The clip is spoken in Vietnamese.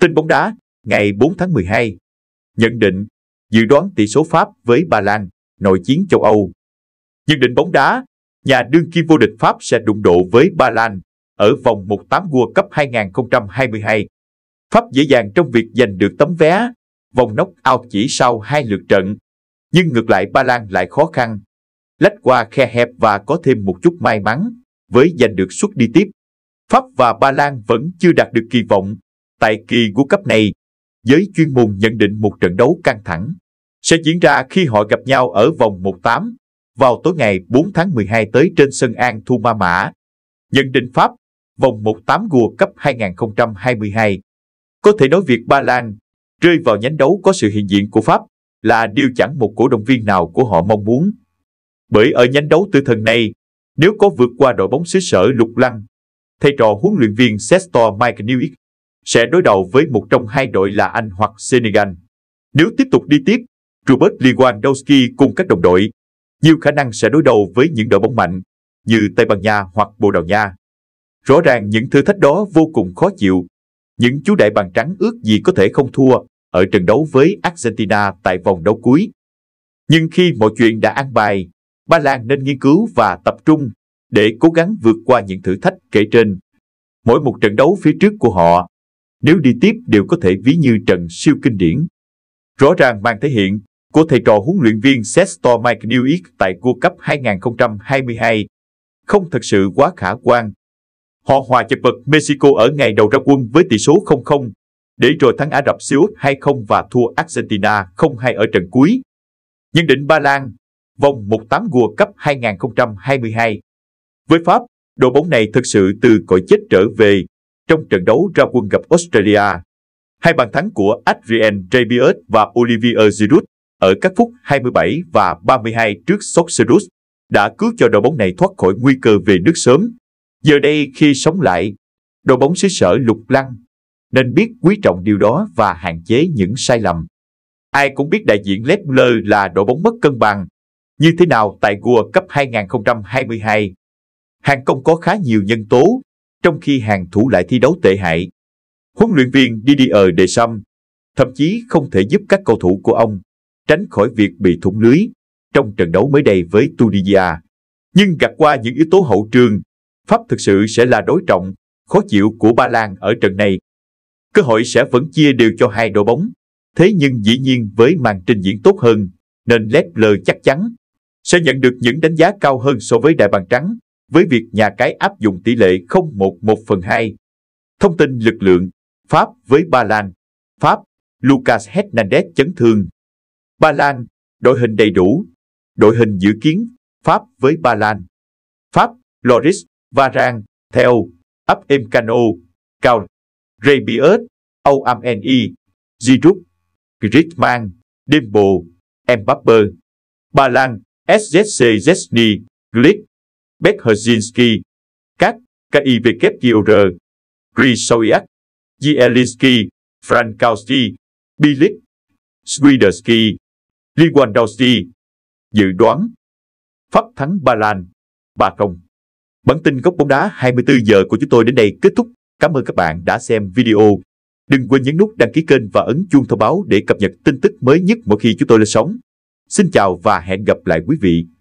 Tin bóng đá ngày 4 tháng 12 nhận định dự đoán tỷ số Pháp với Ba Lan nội chiến châu Âu. Nhận định bóng đá, nhà đương kim vô địch Pháp sẽ đụng độ với Ba Lan ở vòng 1/8 World Cup 2022. Pháp dễ dàng trong việc giành được tấm vé vòng nóc out chỉ sau hai lượt trận, nhưng ngược lại Ba Lan lại khó khăn, lách qua khe hẹp và có thêm một chút may mắn với giành được suất đi tiếp. Pháp và Ba Lan vẫn chưa đạt được kỳ vọng Tại kỳ World Cup này, giới chuyên môn nhận định một trận đấu căng thẳng sẽ diễn ra khi họ gặp nhau ở vòng 1-8 vào tối ngày 4 tháng 12 tới trên sân An Thu Ma Mã. Nhận định Pháp, vòng 1-8 World Cup 2022. Có thể nói việc Ba Lan rơi vào nhánh đấu có sự hiện diện của Pháp là điều chẳng một cổ động viên nào của họ mong muốn. Bởi ở nhánh đấu tư thần này, nếu có vượt qua đội bóng xứ sở Lục Lăng, thầy trò huấn luyện viên Sestor Mike Newick sẽ đối đầu với một trong hai đội là Anh hoặc Senegal. Nếu tiếp tục đi tiếp, Robert Lewandowski cùng các đồng đội nhiều khả năng sẽ đối đầu với những đội bóng mạnh như Tây Ban Nha hoặc Bồ Đào Nha. Rõ ràng những thử thách đó vô cùng khó chịu. Những chú đại bàn trắng ước gì có thể không thua ở trận đấu với Argentina tại vòng đấu cuối. Nhưng khi mọi chuyện đã an bài, Ba Lan nên nghiên cứu và tập trung để cố gắng vượt qua những thử thách kể trên. Mỗi một trận đấu phía trước của họ nếu đi tiếp đều có thể ví như trận siêu kinh điển. Rõ ràng mang thể hiện của thầy trò huấn luyện viên Sestor Mike Newick tại World Cup 2022 không thật sự quá khả quan. Họ hòa chật vật Mexico ở ngày đầu ra quân với tỷ số 0-0, để rồi thắng Ả Rập Xê Út 2-0 và thua Argentina 0-2 ở trận cuối. Nhận định Ba Lan, vòng 1-8 World Cup 2022. Với Pháp, đội bóng này thực sự từ cõi chết trở về trong trận đấu ra quân gặp Australia. Hai bàn thắng của adrian Rabiot và Olivier Giroud ở các phút 27 và 32 trước Soxerus đã cứu cho đội bóng này thoát khỏi nguy cơ về nước sớm. Giờ đây khi sống lại, đội bóng xứ sở lục lăng nên biết quý trọng điều đó và hạn chế những sai lầm. Ai cũng biết đại diện lơ là đội bóng mất cân bằng như thế nào tại World Cup 2022. Hàng công có khá nhiều nhân tố trong khi hàng thủ lại thi đấu tệ hại. Huấn luyện viên Didier Deschamps thậm chí không thể giúp các cầu thủ của ông tránh khỏi việc bị thủng lưới trong trận đấu mới đây với Tunisia. Nhưng gặp qua những yếu tố hậu trường, Pháp thực sự sẽ là đối trọng, khó chịu của Ba Lan ở trận này. Cơ hội sẽ vẫn chia đều cho hai đội bóng, thế nhưng dĩ nhiên với màn trình diễn tốt hơn, nên Leffler chắc chắn sẽ nhận được những đánh giá cao hơn so với đại bàn trắng với việc nhà cái áp dụng tỷ lệ 0,1 1 phần 2. Thông tin lực lượng, Pháp với Ba Lan. Pháp, Lucas Hernandez chấn thương. Ba Lan, đội hình đầy đủ. Đội hình dự kiến, Pháp với Ba Lan. Pháp, Loris, Varang, Theo, Ấp Emcano, Cao, Rebiot, Oamni, Giroud, Griezmann, Dembo, Mbappe Ba Lan, SZC Zesny, Glick, Bekherzinski, Kak, KIVKIR, Grisoyak, Zielinski, Frankowski, Bilik, Swiderski, Lewandowski. Dự đoán Pháp thắng Ba Lan 3 công. Bản tin góc bóng đá 24 giờ của chúng tôi đến đây kết thúc. Cảm ơn các bạn đã xem video. Đừng quên nhấn nút đăng ký kênh và ấn chuông thông báo để cập nhật tin tức mới nhất mỗi khi chúng tôi lên sóng. Xin chào và hẹn gặp lại quý vị